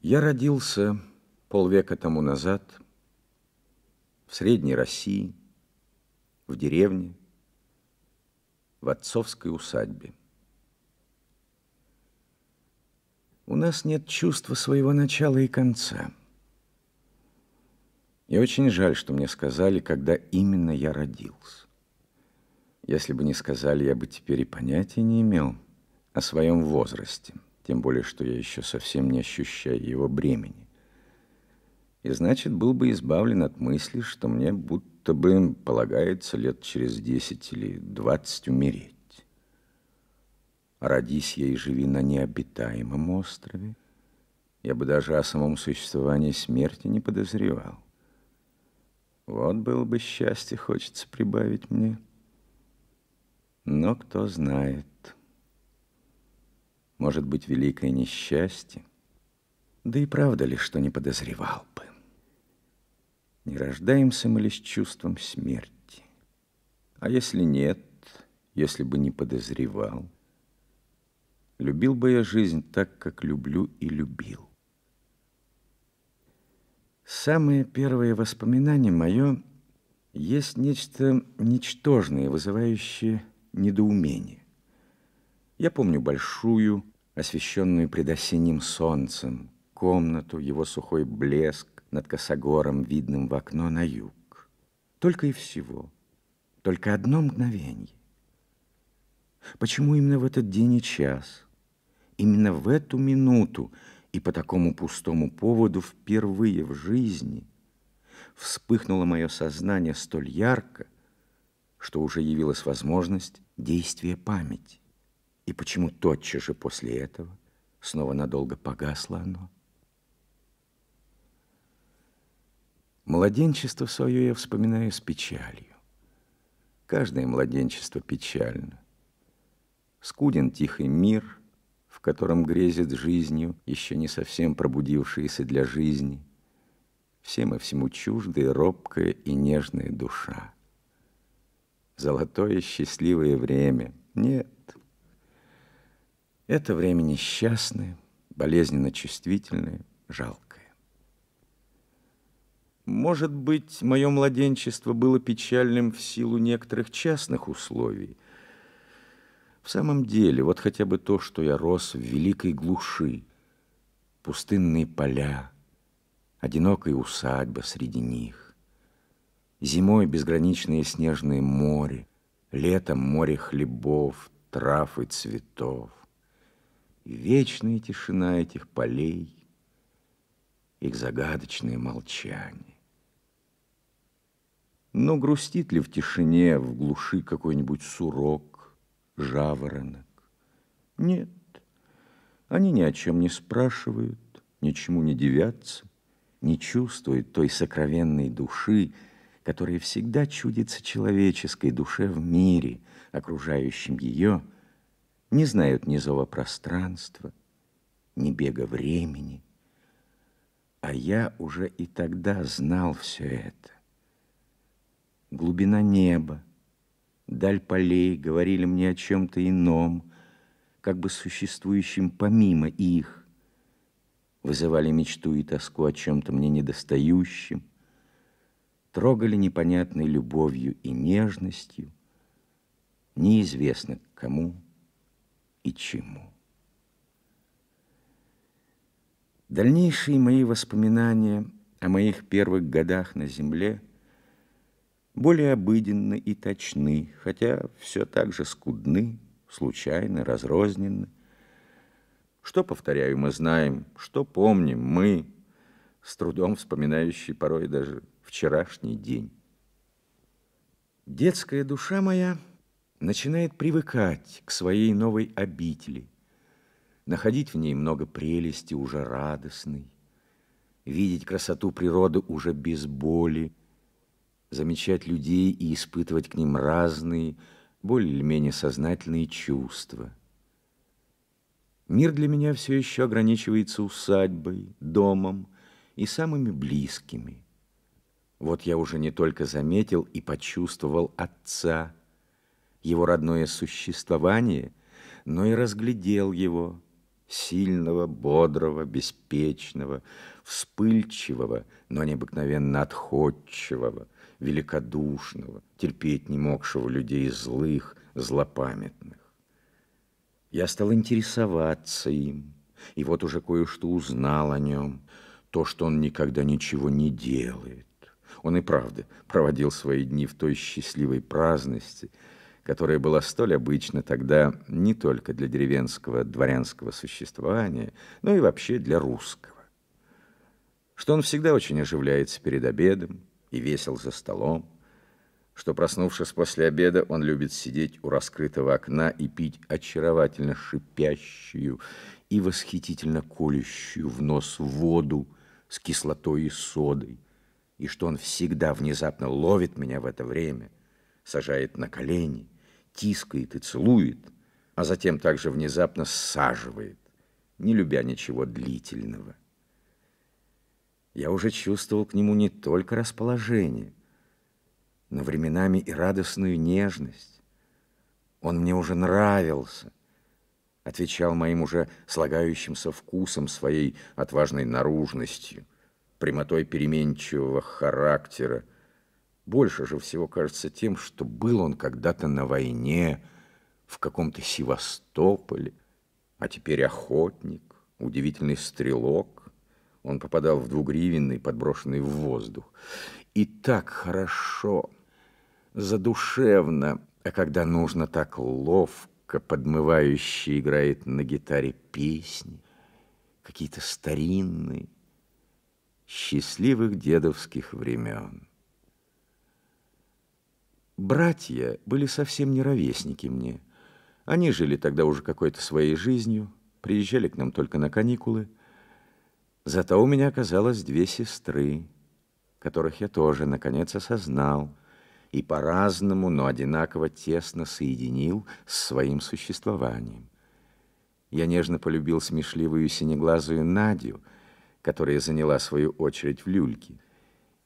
Я родился полвека тому назад в Средней России, в деревне, в отцовской усадьбе. У нас нет чувства своего начала и конца. И очень жаль, что мне сказали, когда именно я родился. Если бы не сказали, я бы теперь и понятия не имел о своем возрасте тем более, что я еще совсем не ощущаю его бремени. И значит, был бы избавлен от мысли, что мне будто бы полагается лет через десять или двадцать умереть. Родись я и живи на необитаемом острове, я бы даже о самом существовании смерти не подозревал. Вот было бы счастье, хочется прибавить мне. Но кто знает может быть, великое несчастье. Да и правда ли, что не подозревал бы? Не рождаемся мы ли с чувством смерти. А если нет, если бы не подозревал? Любил бы я жизнь так, как люблю и любил. Самое первое воспоминание мое есть нечто ничтожное, вызывающее недоумение. Я помню большую, освещенную предосенним солнцем, комнату, его сухой блеск над косогором, видным в окно на юг. Только и всего. Только одно мгновенье. Почему именно в этот день и час? Именно в эту минуту и по такому пустому поводу впервые в жизни вспыхнуло мое сознание столь ярко, что уже явилась возможность действия памяти. И почему тотчас же после этого снова надолго погасло оно? Младенчество свое я вспоминаю с печалью. Каждое младенчество печально. Скуден тихий мир, в котором грезит жизнью, еще не совсем пробудившаяся для жизни. Всем и всему чуждая, робкая и нежная душа. Золотое счастливое время. Нет, это время несчастное, болезненно чувствительное, жалкое. Может быть, мое младенчество было печальным в силу некоторых частных условий. В самом деле, вот хотя бы то, что я рос в великой глуши, пустынные поля, одинокая усадьба среди них, зимой безграничные снежные море, летом море хлебов, трав и цветов вечная тишина этих полей, их загадочное молчание. Но грустит ли в тишине, в глуши какой-нибудь сурок, жаворонок? Нет, они ни о чем не спрашивают, ничему не девятся, не чувствуют той сокровенной души, которая всегда чудится человеческой душе в мире, окружающем ее – не знают ни зова пространства, ни бега времени. А я уже и тогда знал все это. Глубина неба, даль полей говорили мне о чем-то ином, как бы существующем помимо их, вызывали мечту и тоску о чем-то мне недостающем, трогали непонятной любовью и нежностью, неизвестно к кому, и чему. Дальнейшие мои воспоминания о моих первых годах на земле более обыденны и точны, хотя все так же скудны, случайны, разрознены. Что, повторяю, мы знаем, что помним мы, с трудом вспоминающие порой даже вчерашний день. Детская душа моя начинает привыкать к своей новой обители, находить в ней много прелести, уже радостной, видеть красоту природы уже без боли, замечать людей и испытывать к ним разные, более или менее сознательные чувства. Мир для меня все еще ограничивается усадьбой, домом и самыми близкими. Вот я уже не только заметил и почувствовал отца – его родное существование, но и разглядел его, сильного, бодрого, беспечного, вспыльчивого, но необыкновенно отходчивого, великодушного, терпеть не могшего людей злых, злопамятных. Я стал интересоваться им, и вот уже кое-что узнал о нем, то, что он никогда ничего не делает. Он и правда проводил свои дни в той счастливой праздности, которая была столь обычна тогда не только для деревенского дворянского существования, но и вообще для русского. Что он всегда очень оживляется перед обедом и весел за столом, что, проснувшись после обеда, он любит сидеть у раскрытого окна и пить очаровательно шипящую и восхитительно колющую в нос воду с кислотой и содой, и что он всегда внезапно ловит меня в это время, сажает на колени — тискает и целует, а затем также внезапно саживает, не любя ничего длительного. Я уже чувствовал к нему не только расположение, но временами и радостную нежность. Он мне уже нравился, отвечал моим уже слагающимся вкусом своей отважной наружностью, прямотой переменчивого характера, больше же всего кажется тем, что был он когда-то на войне, в каком-то Севастополе, а теперь охотник, удивительный стрелок. Он попадал в двугривенный, подброшенный в воздух. И так хорошо, задушевно, а когда нужно, так ловко, подмывающий играет на гитаре песни, какие-то старинные, счастливых дедовских времен. Братья были совсем не ровесники мне. Они жили тогда уже какой-то своей жизнью, приезжали к нам только на каникулы. Зато у меня оказалось две сестры, которых я тоже, наконец, осознал и по-разному, но одинаково тесно соединил с своим существованием. Я нежно полюбил смешливую синеглазую Надю, которая заняла свою очередь в люльке —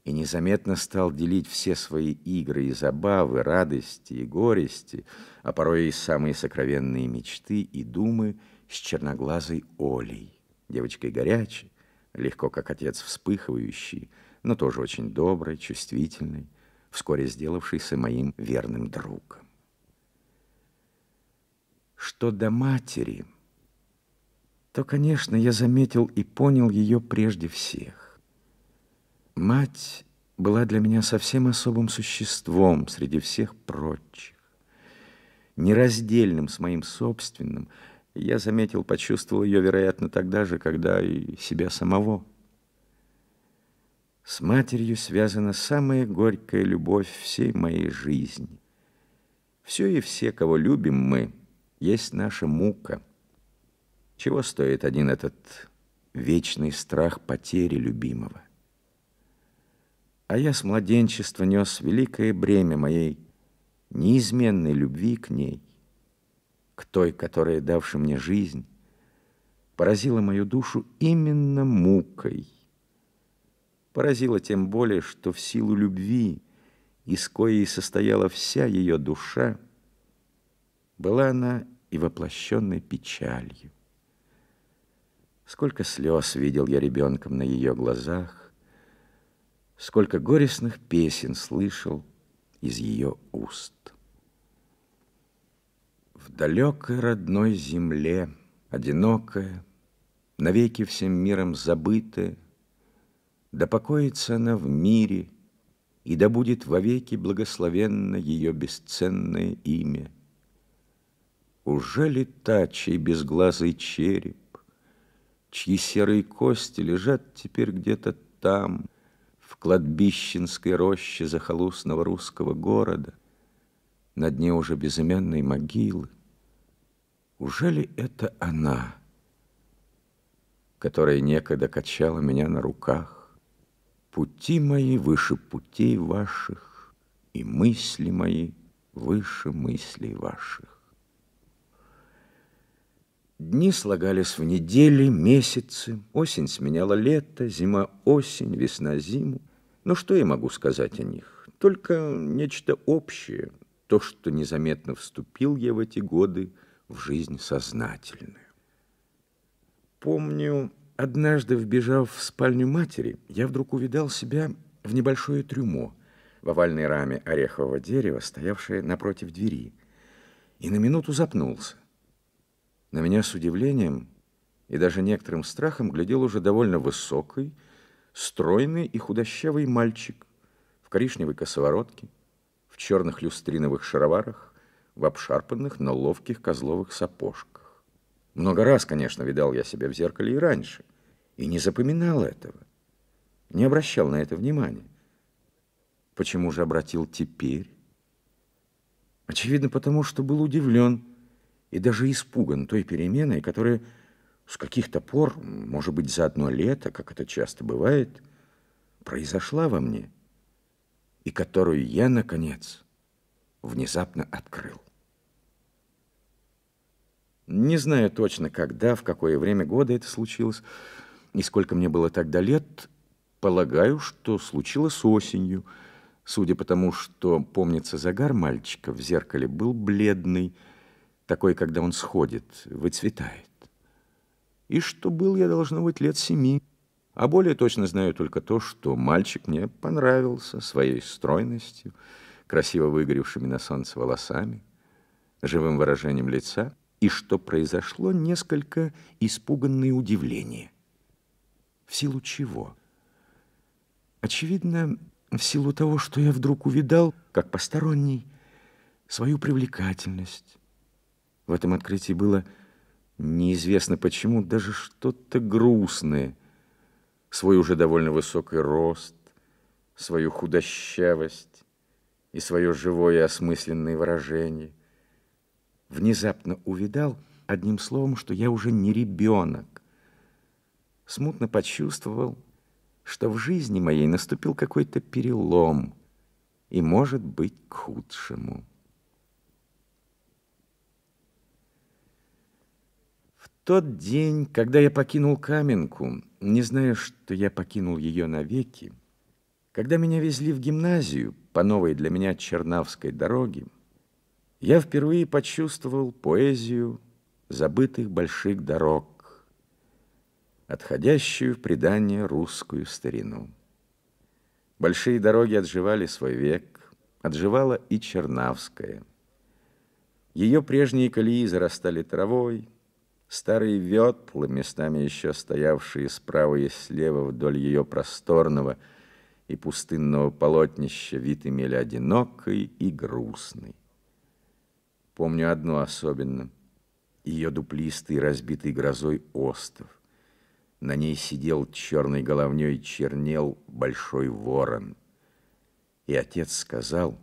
и незаметно стал делить все свои игры и забавы, радости и горести, а порой и самые сокровенные мечты и думы с черноглазой Олей, девочкой горячей, легко как отец вспыхивающий, но тоже очень доброй, чувствительной, вскоре сделавшийся моим верным другом. Что до матери, то, конечно, я заметил и понял ее прежде всех. Мать была для меня совсем особым существом среди всех прочих. Нераздельным с моим собственным, я заметил, почувствовал ее, вероятно, тогда же, когда и себя самого. С матерью связана самая горькая любовь всей моей жизни. Все и все, кого любим мы, есть наша мука. Чего стоит один этот вечный страх потери любимого? а я с младенчества нес великое бремя моей неизменной любви к ней, к той, которая, давшей мне жизнь, поразила мою душу именно мукой. Поразила тем более, что в силу любви, из коей состояла вся ее душа, была она и воплощенной печалью. Сколько слез видел я ребенком на ее глазах, сколько горестных песен слышал из ее уст. В далекой родной земле, одинокая, навеки всем миром забытая, да покоится она в мире, и да будет вовеки благословенно ее бесценное имя. Уже ли та, чей безглазый череп, чьи серые кости лежат теперь где-то там, кладбищенской роще захолустного русского города, на дне уже безымянной могилы. Уже ли это она, которая некогда качала меня на руках? Пути мои выше путей ваших, и мысли мои выше мыслей ваших. Дни слагались в недели, месяцы, осень сменяла лето, зима осень, весна зиму. Но что я могу сказать о них? Только нечто общее, то, что незаметно вступил я в эти годы в жизнь сознательную. Помню, однажды, вбежав в спальню матери, я вдруг увидал себя в небольшое трюмо в овальной раме орехового дерева, стоявшее напротив двери, и на минуту запнулся. На меня с удивлением и даже некоторым страхом глядел уже довольно высокий, стройный и худощавый мальчик в коричневой косоворотке, в черных люстриновых шароварах, в обшарпанных, но ловких козловых сапожках. Много раз, конечно, видал я себя в зеркале и раньше, и не запоминал этого, не обращал на это внимания. Почему же обратил теперь? Очевидно, потому что был удивлен и даже испуган той переменой, которая с каких-то пор, может быть, за одно лето, как это часто бывает, произошла во мне, и которую я, наконец, внезапно открыл. Не знаю точно, когда, в какое время года это случилось, и сколько мне было тогда лет, полагаю, что случилось осенью, судя по тому, что, помнится, загар мальчика в зеркале был бледный, такой, когда он сходит, выцветает и что был я, должно быть, лет семи. А более точно знаю только то, что мальчик мне понравился своей стройностью, красиво выгоревшими на солнце волосами, живым выражением лица, и что произошло несколько испуганное удивление. В силу чего? Очевидно, в силу того, что я вдруг увидал, как посторонний, свою привлекательность. В этом открытии было неизвестно почему, даже что-то грустное. Свой уже довольно высокий рост, свою худощавость и свое живое осмысленное выражение. Внезапно увидал, одним словом, что я уже не ребенок. Смутно почувствовал, что в жизни моей наступил какой-то перелом, и, может быть, к худшему. тот день, когда я покинул Каменку, не зная, что я покинул ее навеки, когда меня везли в гимназию по новой для меня Чернавской дороге, я впервые почувствовал поэзию забытых больших дорог, отходящую в предание русскую старину. Большие дороги отживали свой век, отживала и Чернавская. Ее прежние колеи зарастали травой, Старые ветла, местами еще стоявшие справа и слева вдоль ее просторного и пустынного полотнища, вид имели одинокий и грустный. Помню одну особенно. Ее дуплистый, разбитый грозой остов. На ней сидел черной головней чернел большой ворон. И отец сказал,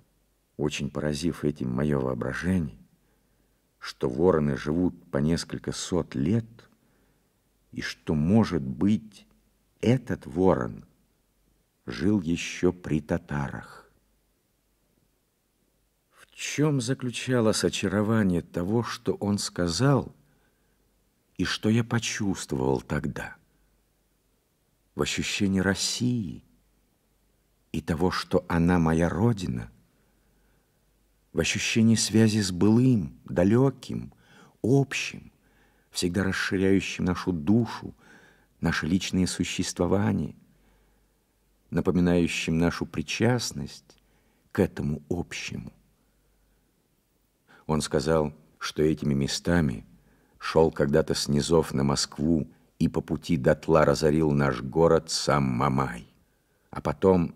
очень поразив этим мое воображение, что вороны живут по несколько сот лет, и что, может быть, этот ворон жил еще при татарах. В чем заключалось очарование того, что он сказал, и что я почувствовал тогда? В ощущении России и того, что она моя родина — в ощущении связи с былым, далеким, общим, всегда расширяющим нашу душу, наше личное существование, напоминающим нашу причастность к этому общему. Он сказал, что этими местами шел когда-то с низов на Москву и по пути дотла разорил наш город сам Мамай. А потом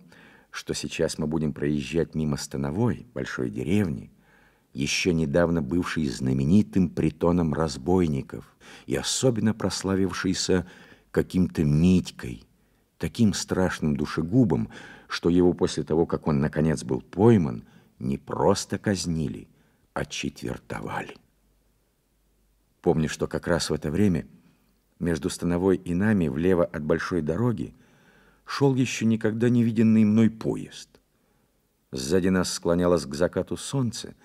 что сейчас мы будем проезжать мимо Становой, большой деревни, еще недавно бывшей знаменитым притоном разбойников и особенно прославившийся каким-то Митькой, таким страшным душегубом, что его после того, как он наконец был пойман, не просто казнили, а четвертовали. Помню, что как раз в это время между Становой и нами влево от большой дороги шел еще никогда не виденный мной поезд. Сзади нас склонялось к закату солнце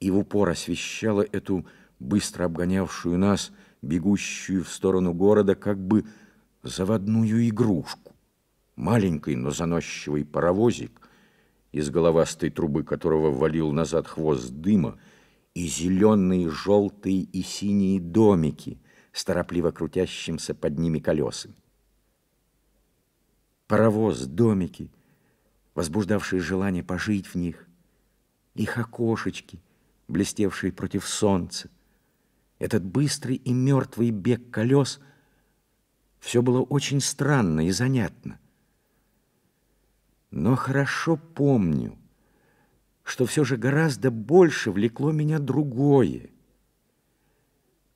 и в упор освещало эту быстро обгонявшую нас, бегущую в сторону города, как бы заводную игрушку. Маленький, но заносчивый паровозик, из головастой трубы которого валил назад хвост дыма, и зеленые, желтые и синие домики с торопливо крутящимся под ними колесами паровоз, домики, возбуждавшие желание пожить в них, их окошечки, блестевшие против солнца, этот быстрый и мертвый бег колес — все было очень странно и занятно. Но хорошо помню, что все же гораздо больше влекло меня другое.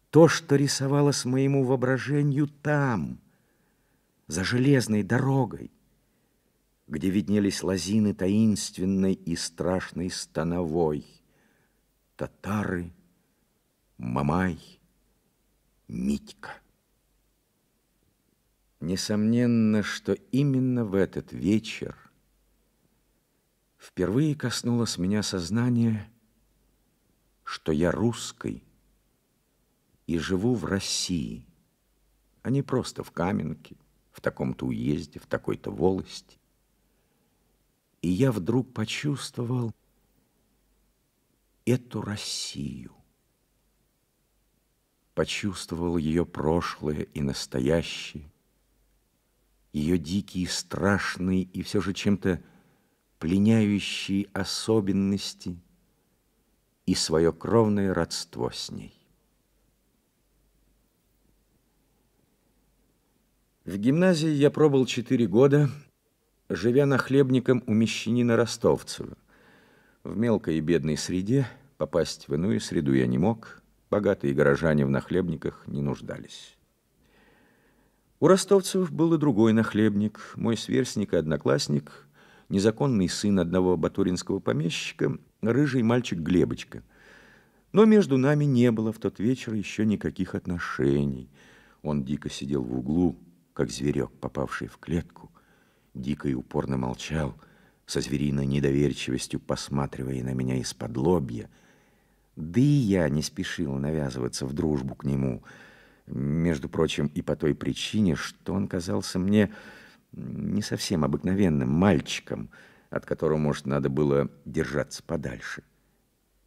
То, что рисовалось моему воображению там — за железной дорогой, где виднелись лозины таинственной и страшной становой, татары, мамай, Митька. Несомненно, что именно в этот вечер впервые коснулось меня сознание, что я русский и живу в России, а не просто в Каменке, в таком-то уезде, в такой-то волости. И я вдруг почувствовал эту Россию. Почувствовал ее прошлое и настоящее, ее дикие, страшные и все же чем-то пленяющие особенности и свое кровное родство с ней. В гимназии я пробыл четыре года, живя на хлебником у мещанина Ростовцева. В мелкой и бедной среде попасть в иную среду я не мог, богатые горожане в нахлебниках не нуждались. У ростовцев был и другой нахлебник, мой сверстник и одноклассник, незаконный сын одного батуринского помещика, рыжий мальчик Глебочка. Но между нами не было в тот вечер еще никаких отношений. Он дико сидел в углу, как зверек, попавший в клетку, дико и упорно молчал, со звериной недоверчивостью посматривая на меня из-под лобья. Да и я не спешил навязываться в дружбу к нему, между прочим, и по той причине, что он казался мне не совсем обыкновенным мальчиком, от которого, может, надо было держаться подальше.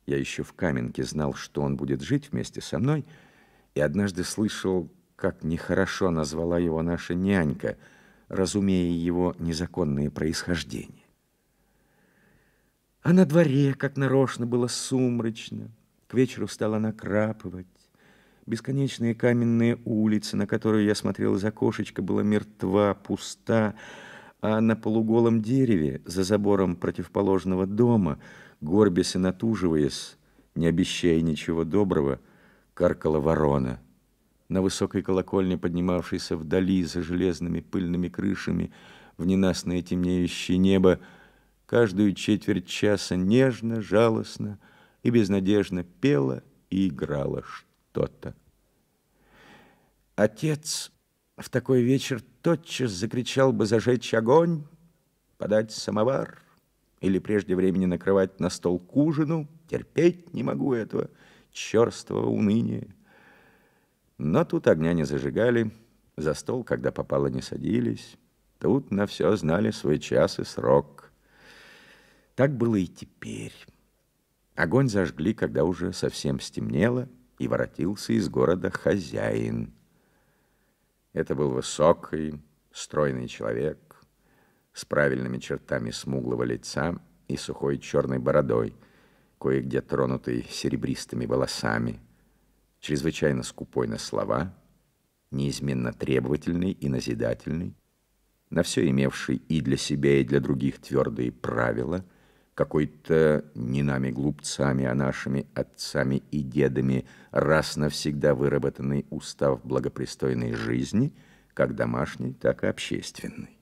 Я еще в Каменке знал, что он будет жить вместе со мной, и однажды слышал как нехорошо назвала его наша нянька, разумея его незаконное происхождение. А на дворе, как нарочно, было сумрачно. К вечеру стало накрапывать. Бесконечные каменные улицы, на которую я смотрел из окошечка, была мертва, пуста, а на полуголом дереве, за забором противоположного дома, горбясь и натуживаясь, не обещая ничего доброго, каркала ворона — на высокой колокольне, поднимавшейся вдали за железными пыльными крышами в ненастное темнеющее небо, каждую четверть часа нежно, жалостно и безнадежно пела и играла что-то. Отец в такой вечер тотчас закричал бы зажечь огонь, подать самовар или прежде времени накрывать на стол к ужину. Терпеть не могу этого черствого уныния. Но тут огня не зажигали, за стол, когда попало, не садились. Тут на все знали свой час и срок. Так было и теперь. Огонь зажгли, когда уже совсем стемнело, и воротился из города хозяин. Это был высокий, стройный человек с правильными чертами смуглого лица и сухой черной бородой, кое-где тронутой серебристыми волосами чрезвычайно скупой на слова, неизменно требовательный и назидательный, на все имевший и для себя, и для других твердые правила, какой-то не нами глупцами, а нашими отцами и дедами раз навсегда выработанный устав благопристойной жизни, как домашней, так и общественной.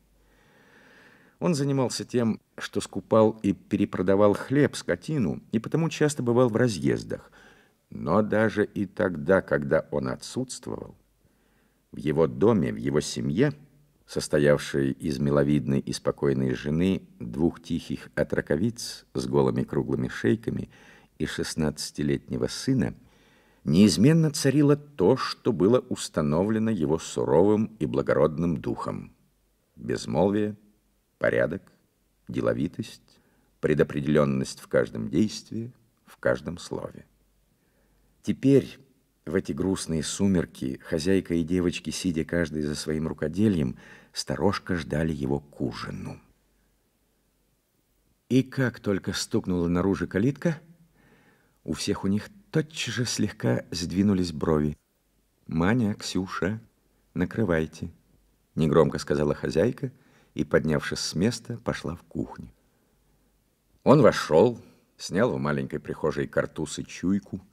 Он занимался тем, что скупал и перепродавал хлеб, скотину, и потому часто бывал в разъездах – но даже и тогда, когда он отсутствовал, в его доме, в его семье, состоявшей из миловидной и спокойной жены, двух тихих отраковиц с голыми круглыми шейками и шестнадцатилетнего сына, неизменно царило то, что было установлено его суровым и благородным духом. Безмолвие, порядок, деловитость, предопределенность в каждом действии, в каждом слове. Теперь, в эти грустные сумерки, хозяйка и девочки, сидя каждый за своим рукодельем, сторожка ждали его к ужину. И как только стукнула наружу калитка, у всех у них тотчас же слегка сдвинулись брови. «Маня, Ксюша, накрывайте», — негромко сказала хозяйка и, поднявшись с места, пошла в кухню. Он вошел, снял в маленькой прихожей картуз и чуйку —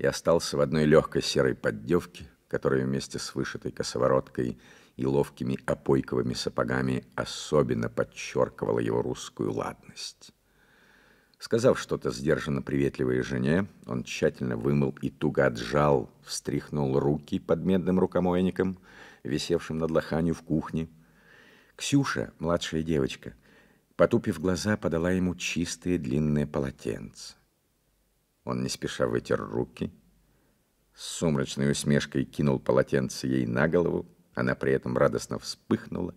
и остался в одной легкой серой поддевке, которая вместе с вышитой косовороткой и ловкими опойковыми сапогами особенно подчеркивала его русскую ладность. Сказав что-то сдержанно приветливой жене, он тщательно вымыл и туго отжал, встряхнул руки под медным рукомойником, висевшим над лоханью в кухне. Ксюша, младшая девочка, потупив глаза, подала ему чистое длинное полотенце. Он не спеша вытер руки, с сумрачной усмешкой кинул полотенце ей на голову, она при этом радостно вспыхнула.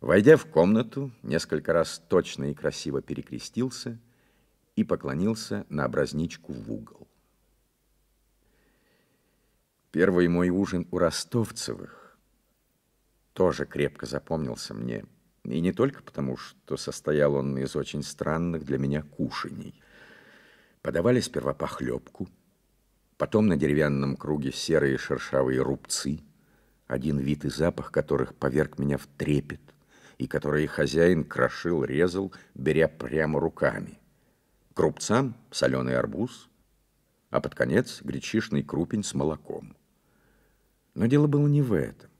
Войдя в комнату, несколько раз точно и красиво перекрестился и поклонился на образничку в угол. Первый мой ужин у ростовцевых тоже крепко запомнился мне, и не только потому, что состоял он из очень странных для меня кушаний. Подавали сперва похлебку, потом на деревянном круге серые шершавые рубцы, один вид и запах которых поверг меня в трепет, и которые хозяин крошил, резал, беря прямо руками. К рубцам соленый арбуз, а под конец гречишный крупень с молоком. Но дело было не в этом,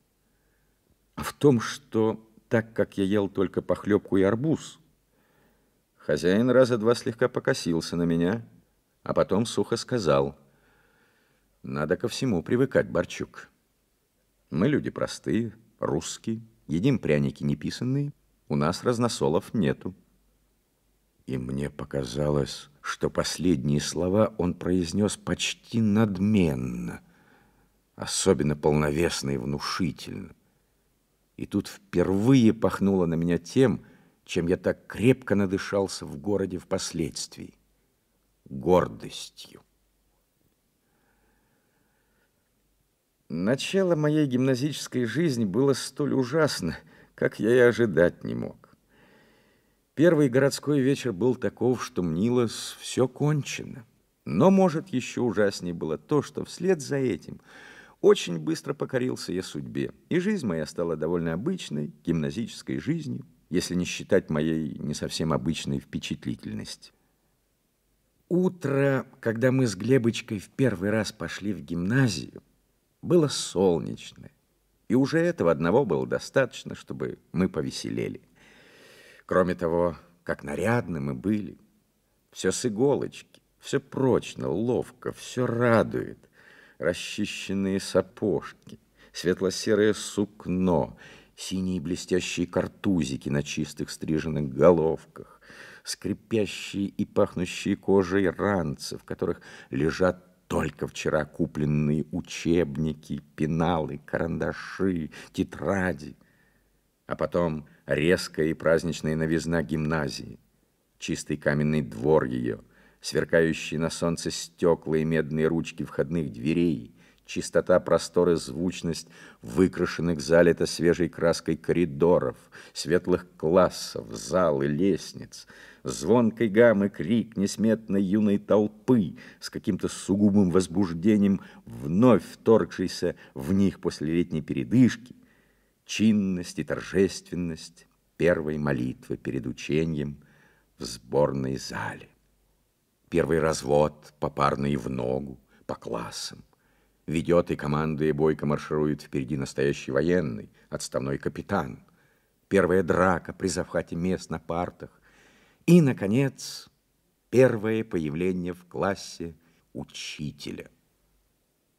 а в том, что так как я ел только похлебку и арбуз, хозяин раза два слегка покосился на меня — а потом сухо сказал, «Надо ко всему привыкать, Борчук. Мы люди простые, русские, едим пряники неписанные, у нас разносолов нету». И мне показалось, что последние слова он произнес почти надменно, особенно полновесно и внушительно. И тут впервые пахнуло на меня тем, чем я так крепко надышался в городе впоследствии гордостью. Начало моей гимназической жизни было столь ужасно, как я и ожидать не мог. Первый городской вечер был таков, что мнилось все кончено. Но, может, еще ужаснее было то, что вслед за этим очень быстро покорился я судьбе, и жизнь моя стала довольно обычной гимназической жизнью, если не считать моей не совсем обычной впечатлительности. Утро, когда мы с Глебочкой в первый раз пошли в гимназию, было солнечное. И уже этого одного было достаточно, чтобы мы повеселели. Кроме того, как нарядны мы были. Все с иголочки, все прочно, ловко, все радует. Расчищенные сапожки, светло-серое сукно, синие блестящие картузики на чистых стриженных головках, скрипящие и пахнущие кожей ранцы, в которых лежат только вчера купленные учебники, пеналы, карандаши, тетради. А потом резкая и праздничная новизна гимназии, чистый каменный двор ее, сверкающие на солнце стекла и медные ручки входных дверей — чистота, просторы, звучность выкрашенных залито свежей краской коридоров, светлых классов, зал и лестниц, звонкой гаммы крик несметной юной толпы с каким-то сугубым возбуждением, вновь вторгшейся в них после летней передышки, чинность и торжественность первой молитвы перед учением в сборной зале. Первый развод попарный в ногу, по классам – ведет и команды и бойко марширует впереди настоящий военный, отставной капитан. Первая драка при захвате мест на партах. И, наконец, первое появление в классе учителя.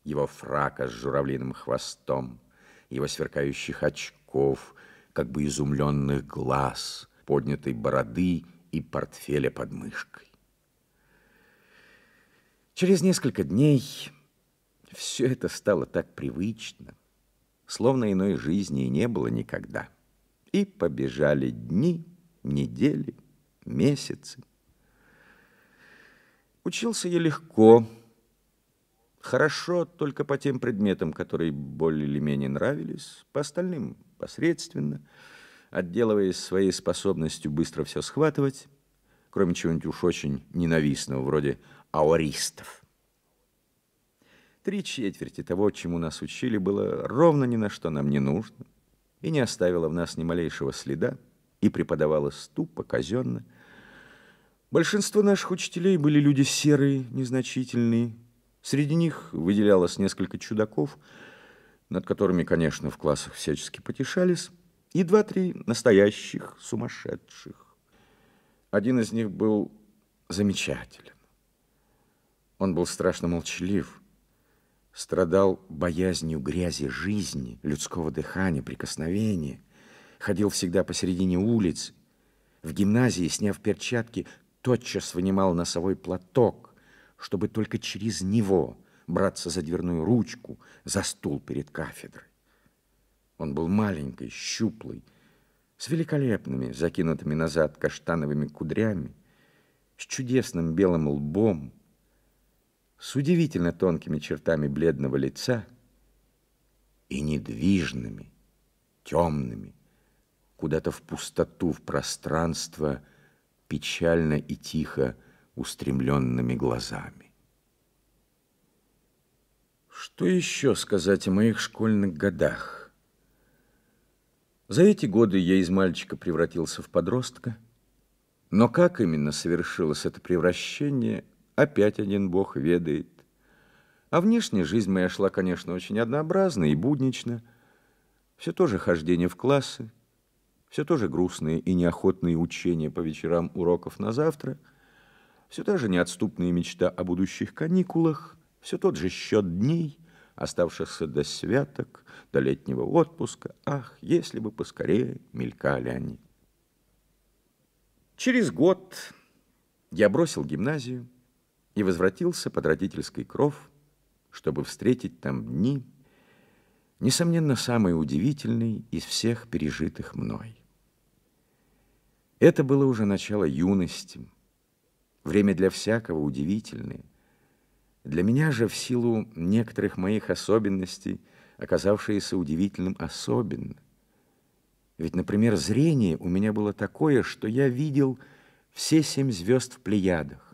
Его фрака с журавлиным хвостом, его сверкающих очков, как бы изумленных глаз, поднятой бороды и портфеля под мышкой. Через несколько дней все это стало так привычно, словно иной жизни и не было никогда. И побежали дни, недели, месяцы. Учился я легко, хорошо только по тем предметам, которые более или менее нравились, по остальным посредственно, отделываясь своей способностью быстро все схватывать, кроме чего-нибудь уж очень ненавистного, вроде ауристов. Три четверти того, чему нас учили, было ровно ни на что нам не нужно и не оставило в нас ни малейшего следа, и преподавалось тупо, казенно. Большинство наших учителей были люди серые, незначительные. Среди них выделялось несколько чудаков, над которыми, конечно, в классах всячески потешались, и два-три настоящих сумасшедших. Один из них был замечателен. Он был страшно молчалив, страдал боязнью грязи жизни, людского дыхания, прикосновения, ходил всегда посередине улиц. В гимназии, сняв перчатки, тотчас вынимал носовой платок, чтобы только через него браться за дверную ручку, за стул перед кафедрой. Он был маленький, щуплый, с великолепными, закинутыми назад каштановыми кудрями, с чудесным белым лбом, с удивительно тонкими чертами бледного лица и недвижными, темными, куда-то в пустоту, в пространство, печально и тихо устремленными глазами. Что еще сказать о моих школьных годах? За эти годы я из мальчика превратился в подростка, но как именно совершилось это превращение – опять один бог ведает. А внешне жизнь моя шла, конечно, очень однообразно и буднично. Все то же хождение в классы, все то же грустные и неохотные учения по вечерам уроков на завтра, все та же неотступная мечта о будущих каникулах, все тот же счет дней, оставшихся до святок, до летнего отпуска. Ах, если бы поскорее мелькали они. Через год я бросил гимназию, и возвратился под родительский кров, чтобы встретить там дни, несомненно, самый удивительный из всех пережитых мной. Это было уже начало юности, время для всякого удивительное. Для меня же в силу некоторых моих особенностей, оказавшееся удивительным особенно. Ведь, например, зрение у меня было такое, что я видел все семь звезд в Плеядах.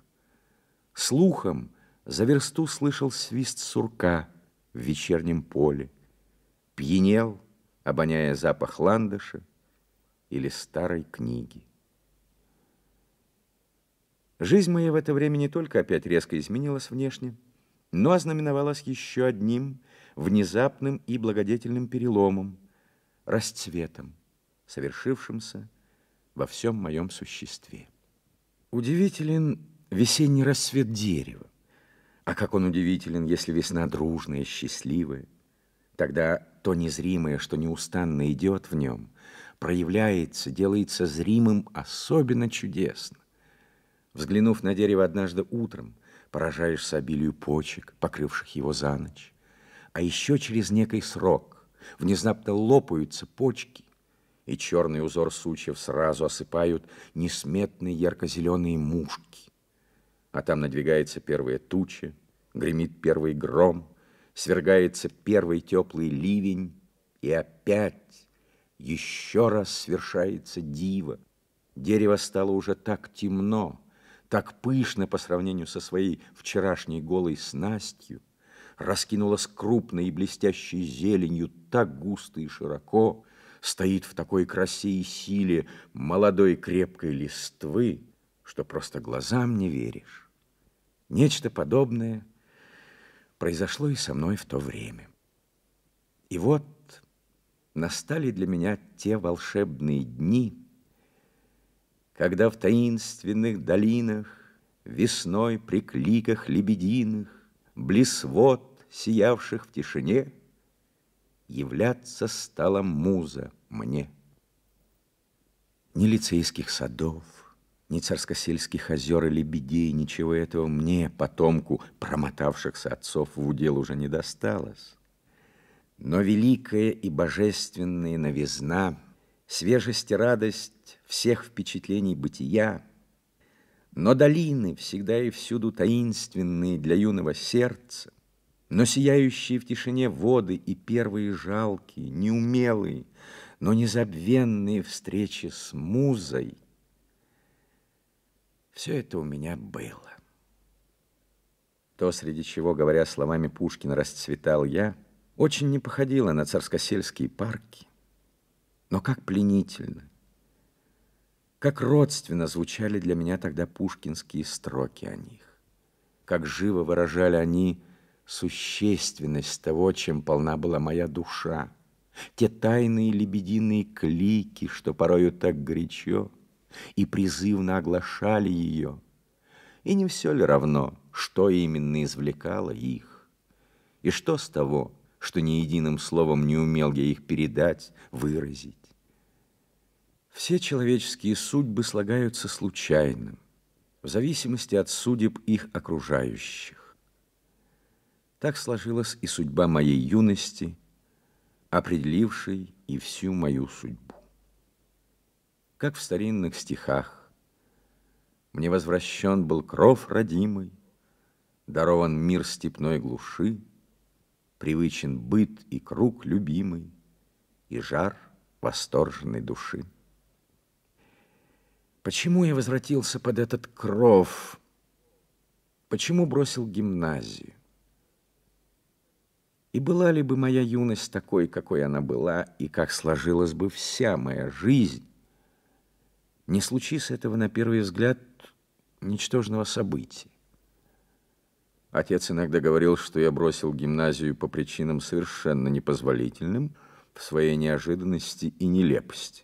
Слухом за версту слышал свист сурка в вечернем поле. Пьянел, обоняя запах ландыша или старой книги. Жизнь моя в это время не только опять резко изменилась внешне, но ознаменовалась еще одним внезапным и благодетельным переломом, расцветом, совершившимся во всем моем существе. Удивителен весенний рассвет дерева. А как он удивителен, если весна дружная, счастливая. Тогда то незримое, что неустанно идет в нем, проявляется, делается зримым особенно чудесно. Взглянув на дерево однажды утром, поражаешься обилию почек, покрывших его за ночь. А еще через некий срок внезапно лопаются почки, и черный узор сучьев сразу осыпают несметные ярко-зеленые мушки а там надвигаются первые тучи, гремит первый гром, свергается первый теплый ливень, и опять еще раз свершается диво. Дерево стало уже так темно, так пышно по сравнению со своей вчерашней голой снастью, раскинулось крупной и блестящей зеленью так густо и широко, стоит в такой красе и силе молодой крепкой листвы, что просто глазам не веришь. Нечто подобное произошло и со мной в то время. И вот настали для меня те волшебные дни, когда в таинственных долинах, весной при кликах лебединых, близ вод, сиявших в тишине, являться стала муза мне. Ни лицейских садов, ни царскосельских озер и лебедей, ничего этого мне, потомку промотавшихся отцов, в удел уже не досталось. Но великая и божественная новизна, свежесть и радость всех впечатлений бытия, но долины всегда и всюду таинственные для юного сердца, но сияющие в тишине воды и первые жалкие, неумелые, но незабвенные встречи с музой — все это у меня было. То, среди чего, говоря словами Пушкина, расцветал я, очень не походило на царскосельские парки. Но как пленительно, как родственно звучали для меня тогда пушкинские строки о них, как живо выражали они существенность того, чем полна была моя душа, те тайные лебединые клики, что порою так горячо — и призывно оглашали ее. И не все ли равно, что именно извлекало их? И что с того, что ни единым словом не умел я их передать, выразить? Все человеческие судьбы слагаются случайным, в зависимости от судеб их окружающих. Так сложилась и судьба моей юности, определившей и всю мою судьбу как в старинных стихах. Мне возвращен был кров родимый, Дарован мир степной глуши, Привычен быт и круг любимый, И жар восторженной души. Почему я возвратился под этот кров? Почему бросил гимназию? И была ли бы моя юность такой, какой она была, и как сложилась бы вся моя жизнь, не случись этого на первый взгляд ничтожного события. Отец иногда говорил, что я бросил гимназию по причинам совершенно непозволительным в своей неожиданности и нелепости.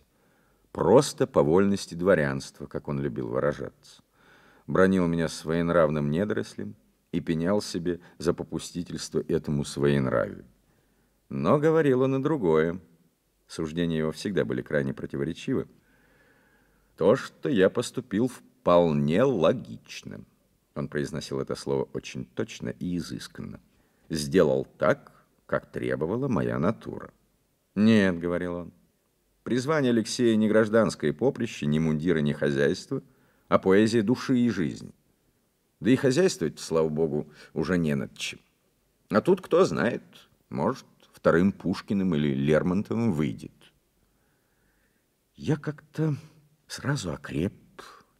Просто по вольности дворянства, как он любил выражаться. Бронил меня своенравным недорослем и пенял себе за попустительство этому своенравию. Но говорил он и другое. Суждения его всегда были крайне противоречивы. То, что я поступил вполне логичным. Он произносил это слово очень точно и изысканно. Сделал так, как требовала моя натура. «Нет», — говорил он, — «призвание Алексея не гражданское поприще, ни мундира, не хозяйство, а поэзия души и жизни. Да и хозяйствовать, слава богу, уже не над чем. А тут, кто знает, может, вторым Пушкиным или Лермонтовым выйдет». Я как-то сразу окреп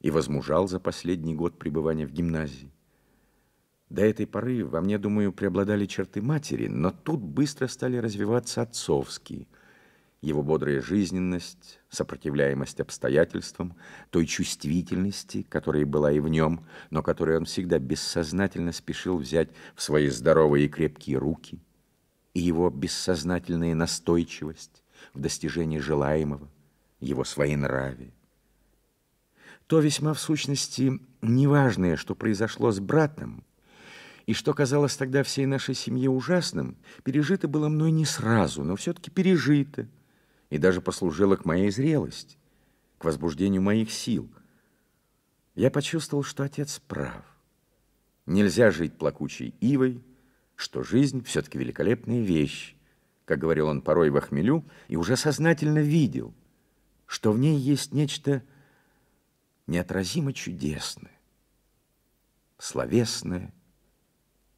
и возмужал за последний год пребывания в гимназии. До этой поры во мне, думаю, преобладали черты матери, но тут быстро стали развиваться отцовские. Его бодрая жизненность, сопротивляемость обстоятельствам, той чувствительности, которая была и в нем, но которую он всегда бессознательно спешил взять в свои здоровые и крепкие руки, и его бессознательная настойчивость в достижении желаемого, его своенравие. То весьма в сущности неважное, что произошло с братом, и что казалось тогда всей нашей семье ужасным, пережито было мной не сразу, но все-таки пережито, и даже послужило к моей зрелости, к возбуждению моих сил. Я почувствовал, что отец прав. Нельзя жить плакучей ивой, что жизнь все-таки великолепная вещь, как говорил он порой в хмелю, и уже сознательно видел, что в ней есть нечто неотразимо чудесное, словесное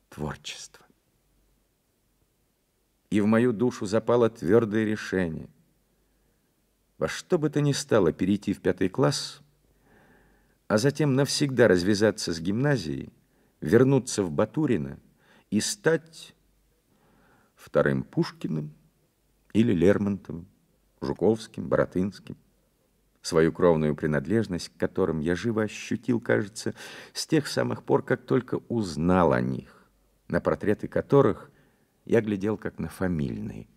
творчество. И в мою душу запало твердое решение во что бы то ни стало перейти в пятый класс, а затем навсегда развязаться с гимназией, вернуться в Батурино и стать вторым Пушкиным или Лермонтовым, Жуковским, Боротынским – свою кровную принадлежность к которым я живо ощутил, кажется, с тех самых пор, как только узнал о них, на портреты которых я глядел как на фамильные.